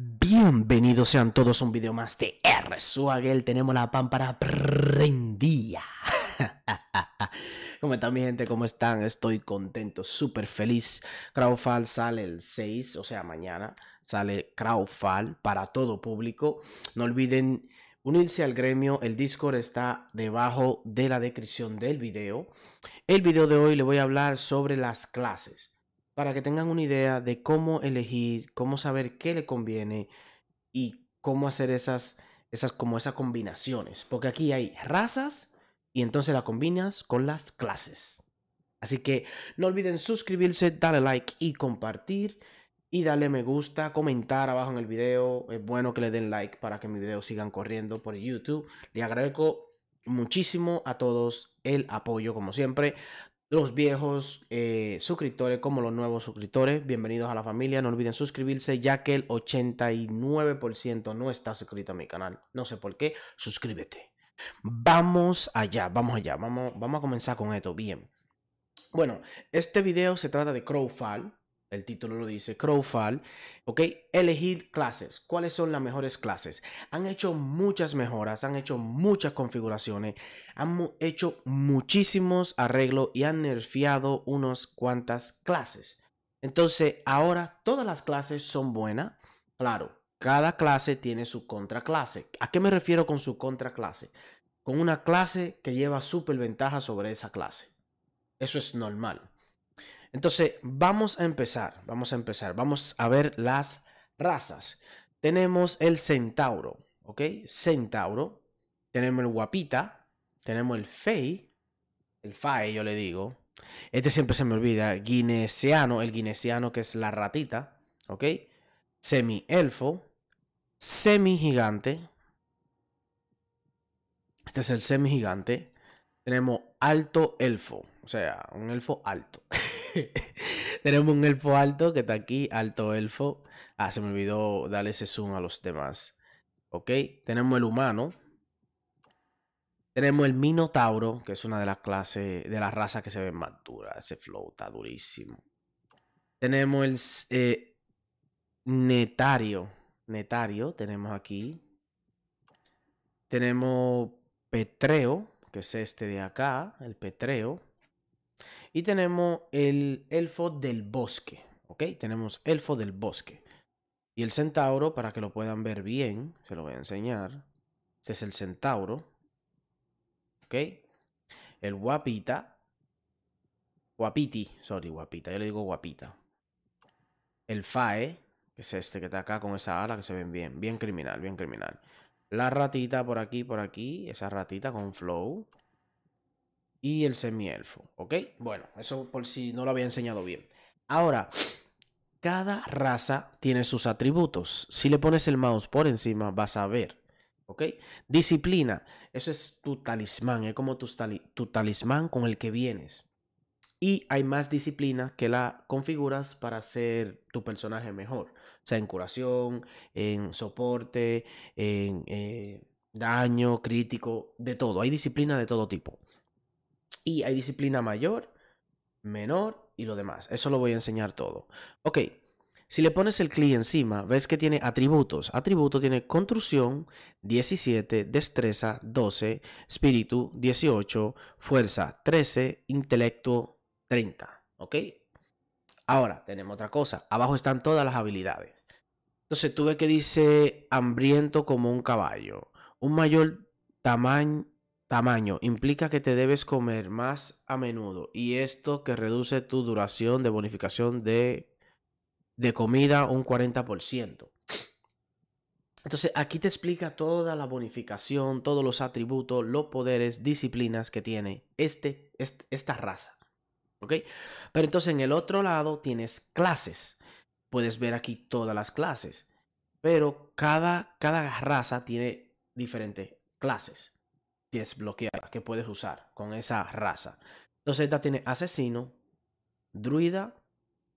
Bienvenidos sean todos a un video más de R. Suagel. Tenemos la pámpara prendida. ¿Cómo están mi gente? ¿Cómo están? Estoy contento, súper feliz. Crowdfall sale el 6, o sea, mañana sale Crowdfall para todo público. No olviden unirse al gremio. El Discord está debajo de la descripción del video. El video de hoy le voy a hablar sobre las clases para que tengan una idea de cómo elegir, cómo saber qué le conviene y cómo hacer esas, esas, como esas combinaciones. Porque aquí hay razas y entonces las combinas con las clases. Así que no olviden suscribirse, darle like y compartir. Y darle me gusta, comentar abajo en el video. Es bueno que le den like para que mis videos sigan corriendo por YouTube. Le agradezco muchísimo a todos el apoyo, como siempre los viejos eh, suscriptores como los nuevos suscriptores. Bienvenidos a la familia. No olviden suscribirse ya que el 89% no está suscrito a mi canal. No sé por qué. Suscríbete. Vamos allá, vamos allá. Vamos, vamos a comenzar con esto. Bien. Bueno, este video se trata de Crowfall el título lo dice, Crowfall, ¿ok? Elegir clases, ¿cuáles son las mejores clases? Han hecho muchas mejoras, han hecho muchas configuraciones, han hecho muchísimos arreglos y han nerfeado unas cuantas clases. Entonces, ahora todas las clases son buenas, claro, cada clase tiene su contraclase. ¿A qué me refiero con su contraclase? Con una clase que lleva súper ventaja sobre esa clase. Eso es normal. Entonces, vamos a empezar, vamos a empezar, vamos a ver las razas. Tenemos el centauro, ¿ok? Centauro, tenemos el guapita, tenemos el fei, el fae yo le digo. Este siempre se me olvida, Guineciano, el guineciano que es la ratita, ¿ok? Semi-elfo, semi-gigante. Este es el semi-gigante. Tenemos alto elfo, o sea, un elfo alto. tenemos un elfo alto que está aquí, alto elfo. Ah, se me olvidó darle ese zoom a los demás. Ok, tenemos el humano. Tenemos el Minotauro, que es una de las clases, de las razas que se ven más duras. Ese flota está durísimo. Tenemos el eh, Netario. Netario, tenemos aquí. Tenemos Petreo, que es este de acá, el Petreo. Y tenemos el elfo del bosque, ¿ok? Tenemos elfo del bosque. Y el centauro, para que lo puedan ver bien, se lo voy a enseñar. Este es el centauro, ¿ok? El guapita. Guapiti, sorry, guapita, yo le digo guapita. El fae, que es este que está acá con esa ala que se ven bien, bien criminal, bien criminal. La ratita por aquí, por aquí, esa ratita con flow y el semielfo, ¿ok? Bueno, eso por si no lo había enseñado bien. Ahora, cada raza tiene sus atributos. Si le pones el mouse por encima, vas a ver, ¿ok? Disciplina, eso es tu talismán, es como tu, talismán con el que vienes. Y hay más disciplina que la configuras para hacer tu personaje mejor. O sea, en curación, en soporte, en eh, daño, crítico, de todo. Hay disciplina de todo tipo. Y hay disciplina mayor, menor y lo demás. Eso lo voy a enseñar todo. Ok, si le pones el clic encima, ves que tiene atributos. Atributo tiene construcción 17, destreza 12, espíritu 18, fuerza 13, intelecto 30. ¿Ok? Ahora tenemos otra cosa. Abajo están todas las habilidades. Entonces tú ves que dice hambriento como un caballo, un mayor tamaño Tamaño implica que te debes comer más a menudo y esto que reduce tu duración de bonificación de, comida un 40%. Entonces aquí te explica toda la bonificación, todos los atributos, los poderes, disciplinas que tiene este, este, esta raza. Pero entonces en el otro lado tienes clases. Puedes ver aquí todas las clases. Pero cada, cada raza tiene diferentes clases. Desbloqueada, que puedes usar con esa raza. Entonces, esta tiene asesino, druida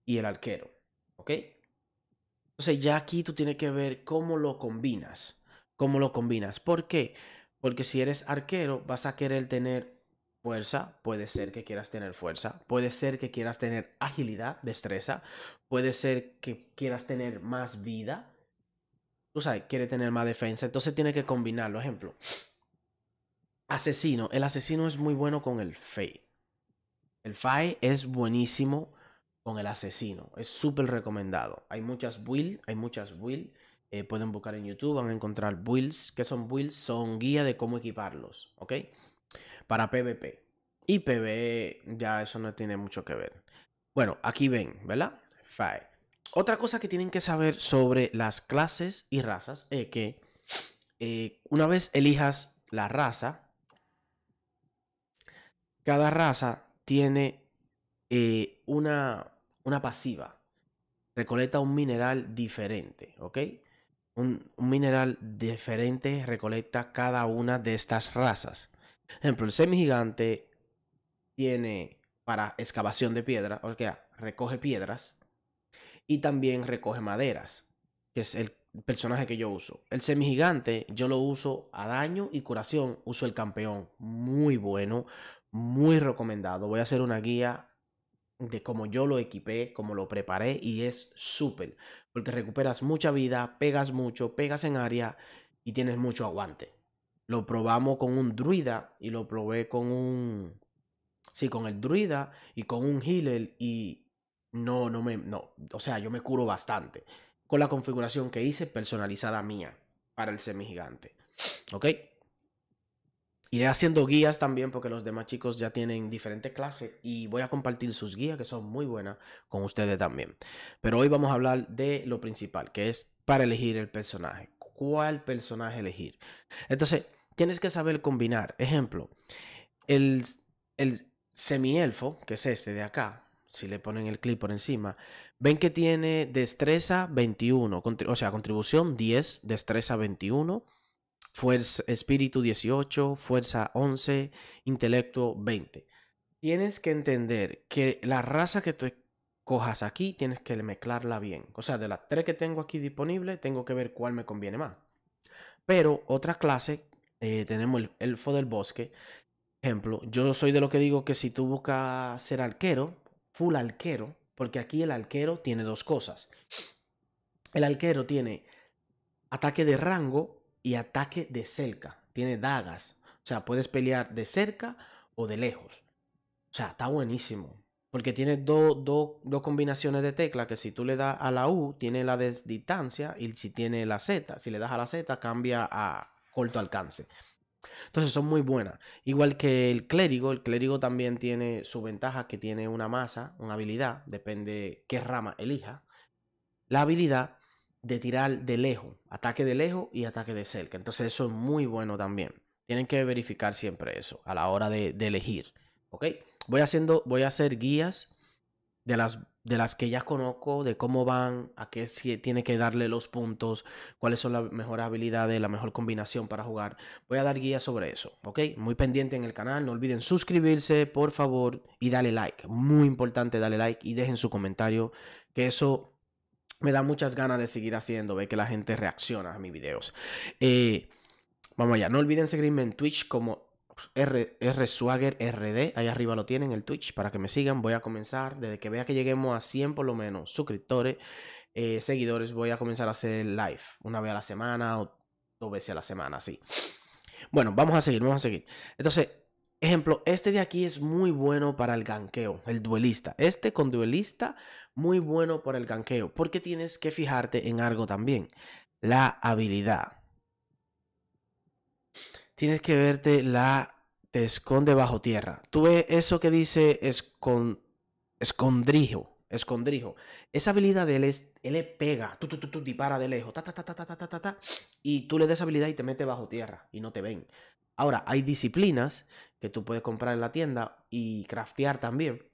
y el arquero. ¿Ok? Entonces, ya aquí tú tienes que ver cómo lo combinas. Cómo lo combinas. ¿Por qué? Porque si eres arquero, vas a querer tener fuerza, puede ser que quieras tener fuerza, puede ser que quieras tener agilidad, destreza, puede ser que quieras tener más vida, tú sabes, quiere tener más defensa, entonces tiene que combinarlo. Ejemplo, Asesino. El asesino es muy bueno con el Fae El Fae es buenísimo con el asesino. Es súper recomendado. Hay muchas Will, hay muchas Will. Eh, pueden buscar en YouTube, van a encontrar builds. ¿Qué son builds? Son guía de cómo equiparlos, ¿ok? Para PvP. Y PvE ya eso no tiene mucho que ver. Bueno, aquí ven, ¿verdad? Fae Otra cosa que tienen que saber sobre las clases y razas es que eh, una vez elijas la raza, cada raza tiene eh, una, una pasiva. Recolecta un mineral diferente, ¿ok? Un, mineral diferente recolecta cada una de estas razas. Por ejemplo, el semigigante tiene para excavación de piedra, o sea, recoge piedras y también recoge maderas, que es el personaje que yo uso. El semigigante yo lo uso a daño y curación, uso el campeón, muy bueno, muy recomendado. Voy a hacer una guía de cómo yo lo equipé, cómo lo preparé y es súper, porque recuperas mucha vida, pegas mucho, pegas en área y tienes mucho aguante. Lo probamos con un druida y lo probé con un... Sí, con el druida y con un healer y no, no me... No, o sea, yo me curo bastante con la configuración que hice personalizada mía para el semigigante. ¿Ok? Iré haciendo guías también porque los demás chicos ya tienen diferente clase y voy a compartir sus guías que son muy buenas con ustedes también. Pero hoy vamos a hablar de lo principal, que es para elegir el personaje. ¿Cuál personaje elegir? Entonces, tienes que saber combinar. Ejemplo, el, semi-elfo, que es este de acá, si le ponen el clip por encima, ven que tiene destreza 21, o sea, contribución 10, destreza 21 fuerza, espíritu 18, fuerza 11, intelecto 20. Tienes que entender que la raza que tú cojas aquí tienes que mezclarla bien. O sea, de las tres que tengo aquí disponibles, tengo que ver cuál me conviene más. Pero otra clase, eh, tenemos el elfo del bosque. Ejemplo, yo soy de lo que digo que si tú buscas ser arquero, full arquero, porque aquí el arquero tiene dos cosas. El arquero tiene ataque de rango y ataque de cerca. Tiene dagas. O sea, puedes pelear de cerca o de lejos. O sea, está buenísimo. Porque tiene dos combinaciones de teclas que si tú le das a la U, tiene la distancia y si tiene la Z, si le das a la Z, cambia a corto alcance. Entonces son muy buenas. Igual que el clérigo, el clérigo también tiene su ventaja que tiene una masa, una habilidad, depende qué rama elija. La habilidad de tirar de lejos, ataque de lejos y ataque de cerca. Entonces eso es muy bueno también. Tienen que verificar siempre eso a la hora de, elegir. ¿Ok? Voy, haciendo, voy a hacer guías de las, de las que ya conozco, de cómo van, a qué tiene que darle los puntos, cuáles son las mejores habilidades, la mejor combinación para jugar. Voy a dar guías sobre eso, ¿ok? Muy pendiente en el canal, no olviden suscribirse, por favor, y dale like. Muy importante, dale like y dejen su comentario, que eso me da muchas ganas de seguir haciendo, ver que la gente reacciona a mis videos. Eh, vamos allá, no olviden seguirme en Twitch como R, R RD, ahí arriba lo tienen el Twitch para que me sigan. Voy a comenzar, desde que vea que lleguemos a 100 por lo menos suscriptores, eh, seguidores, voy a comenzar a hacer live una vez a la semana o dos veces a la semana, así. Bueno, vamos a seguir, vamos a seguir. Entonces, Ejemplo, este de aquí es muy bueno para el ganqueo, el duelista. Este con duelista, muy bueno para el ganqueo, porque tienes que fijarte en algo también, la habilidad. Tienes que verte la te esconde bajo tierra. Tú ves eso que dice escondrijo, escondrijo. Esa habilidad de él es, él le pega, tú, tú, tú, dispara de lejos, ta, ta, ta, ta, ta, ta, y tú le des habilidad y te mete bajo tierra y no te ven. Ahora, hay disciplinas que tú puedes comprar en la tienda y craftear también.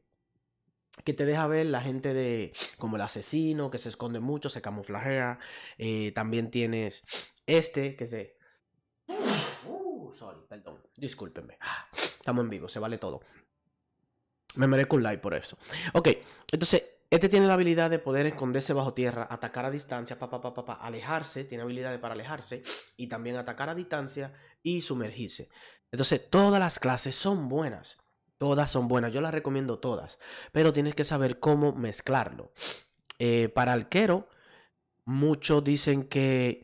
Que te deja ver la gente de. como el asesino, que se esconde mucho, se camuflajea. Eh, también tienes este, que se. Uh, sorry, perdón. Discúlpenme. Ah, estamos en vivo, se vale todo. Me merezco un like por eso. Ok, entonces este tiene la habilidad de poder esconderse bajo tierra, atacar a distancia, pa, alejarse, tiene habilidades para alejarse y también atacar a distancia y sumergirse. Entonces, todas las clases son buenas. Todas son buenas, yo las recomiendo todas, pero tienes que saber cómo mezclarlo. Eh, para alquero, muchos dicen que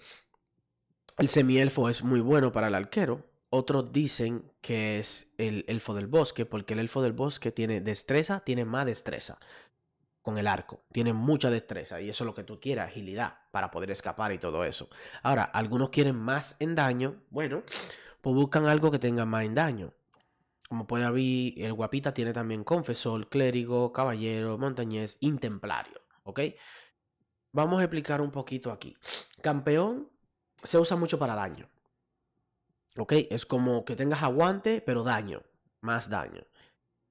el semielfo es muy bueno para el arquero, otros dicen que es el elfo del bosque, porque el elfo del bosque tiene destreza, tiene más destreza con el arco. tiene mucha destreza y eso es lo que tú quieras, agilidad para poder escapar y todo eso. Ahora, algunos quieren más en daño. Bueno, pues buscan algo que tenga más en daño. Como puede haber, el guapita tiene también confesor, clérigo, caballero, montañés, intemplario. ¿Ok? Vamos a explicar un poquito aquí. Campeón se usa mucho para daño. ¿Ok? Es como que tengas aguante, pero daño. Más daño.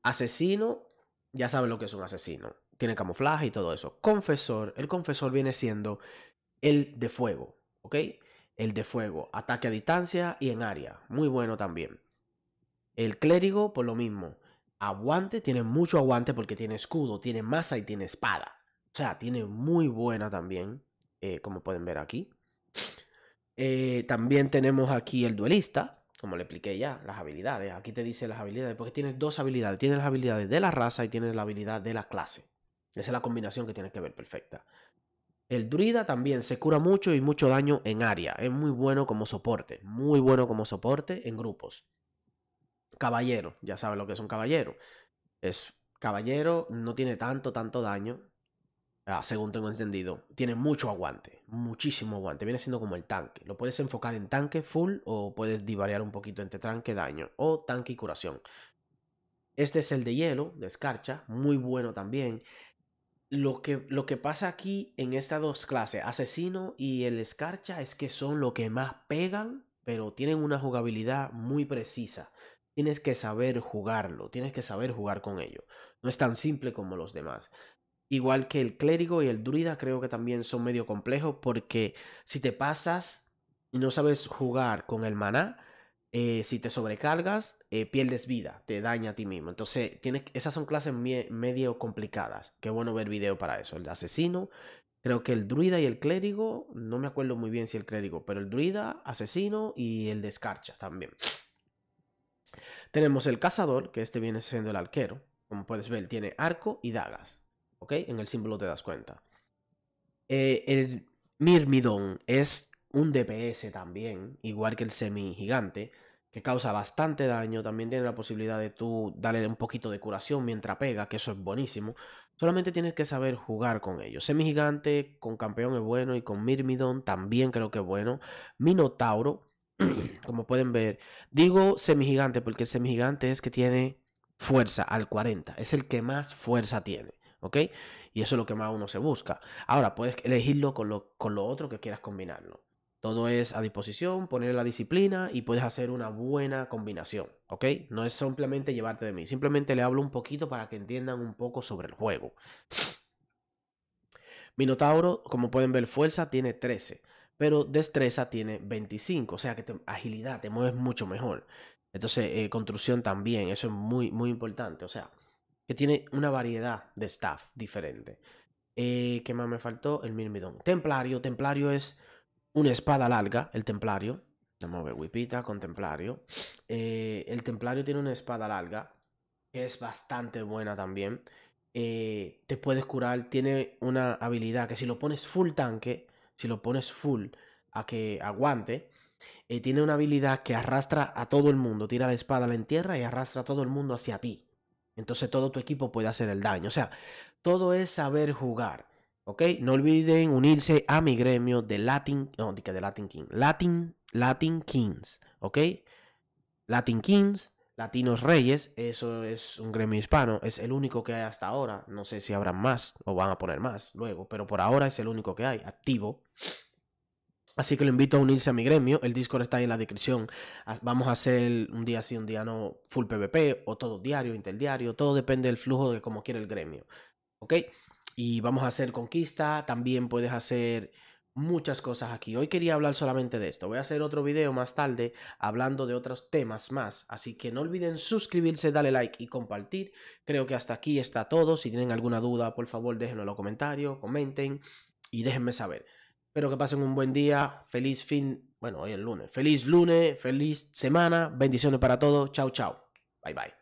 Asesino, ya sabes lo que es un asesino tiene camuflaje y todo eso. Confesor, el confesor viene siendo el de fuego, ¿ok? El de fuego, ataque a distancia y en área, muy bueno también. El clérigo, por lo mismo, aguante, tiene mucho aguante porque tiene escudo, tiene masa y tiene espada. O sea, tiene muy buena también, eh, como pueden ver aquí. Eh, también tenemos aquí el duelista, como le expliqué ya, las habilidades. Aquí te dice las habilidades, porque tienes dos habilidades. Tienes las habilidades de la raza y tiene la habilidad de la clase. Esa es la combinación que tienes que ver perfecta. El druida también se cura mucho y mucho daño en área. Es muy bueno como soporte. Muy bueno como soporte en grupos. Caballero, ya sabes lo que es un caballero. Es caballero, no tiene tanto, tanto daño. Ah, según tengo entendido. Tiene mucho aguante. Muchísimo aguante. Viene siendo como el tanque. Lo puedes enfocar en tanque full o puedes divariar un poquito entre tanque, daño o tanque y curación. Este es el de hielo, de escarcha. Muy bueno también lo que, lo que pasa aquí en estas dos clases, Asesino y el Escarcha, es que son lo que más pegan, pero tienen una jugabilidad muy precisa. Tienes que saber jugarlo, tienes que saber jugar con ello. No es tan simple como los demás. Igual que el clérigo y el druida creo que también son medio complejos porque si te pasas y no sabes jugar con el maná, eh, si te sobrecargas, eh, pierdes vida, te daña a ti mismo. Entonces, esas son clases medio complicadas. Qué bueno ver video para eso. El asesino, creo que el druida y el clérigo, no me acuerdo muy bien si el clérigo, pero el druida, asesino y el de escarcha también. Tenemos el cazador, que este viene siendo el arquero. Como puedes ver, tiene arco y dagas. ¿Ok? En el símbolo te das cuenta. Eh, el mirmidón es un DPS también, igual que el semi gigante, que causa bastante daño. También tiene la posibilidad de tú darle un poquito de curación mientras pega, que eso es buenísimo. Solamente tienes que saber jugar con ellos. Semi gigante con campeón es bueno y con Mirmidon también creo que es bueno. Minotauro, como pueden ver, digo semi gigante porque el semi gigante es que tiene fuerza al 40, es el que más fuerza tiene. ¿ok? Y eso es lo que más uno se busca. Ahora puedes elegirlo con con lo otro que quieras combinarlo. Todo es a disposición, poner la disciplina y puedes hacer una buena combinación, ¿ok? No es simplemente llevarte de mí, simplemente le hablo un poquito para que entiendan un poco sobre el juego. Minotauro, como pueden ver, fuerza tiene 13, pero destreza tiene 25, o sea que agilidad, te mueves mucho mejor. Entonces, eh, construcción también, eso es muy, muy importante, o sea, que tiene una variedad de staff diferente. Eh, ¿Qué más me faltó? El Mirmidón. Templario, templario es una espada larga, el templario. Se mueve Wipita con templario. Eh, el templario tiene una espada larga, que es bastante buena también. Eh, te puedes curar, tiene una habilidad que si lo pones full tanque, si lo pones full a que aguante, eh, tiene una habilidad que arrastra a todo el mundo, tira la espada, la entierra y arrastra a todo el mundo hacia ti. Entonces todo tu equipo puede hacer el daño. O sea, todo es saber jugar. ¿Ok? No olviden unirse a mi gremio de Latin, no, de Latin King, Latin, Latin Kings, ¿ok? Latin Kings, Latinos Reyes, eso es un gremio hispano, es el único que hay hasta ahora, no sé si habrán más o van a poner más luego, pero por ahora es el único que hay, activo. Así que lo invito a unirse a mi gremio. El Discord está ahí en la descripción. Vamos a hacer un día sí, un día no, full PvP o todo diario, interdiario. Todo depende del flujo de cómo quiere el gremio. ¿Ok? y vamos a hacer conquista, también puedes hacer muchas cosas aquí. Hoy quería hablar solamente de esto. Voy a hacer otro video más tarde hablando de otros temas más. Así que no olviden suscribirse, darle like y compartir. Creo que hasta aquí está todo. Si tienen alguna duda, por favor déjenlo en los comentarios, comenten y déjenme saber. Espero que pasen un buen día. Feliz fin. Bueno, hoy es el lunes. Feliz lunes, feliz semana. Bendiciones para todos. Chao, chao. Bye, bye.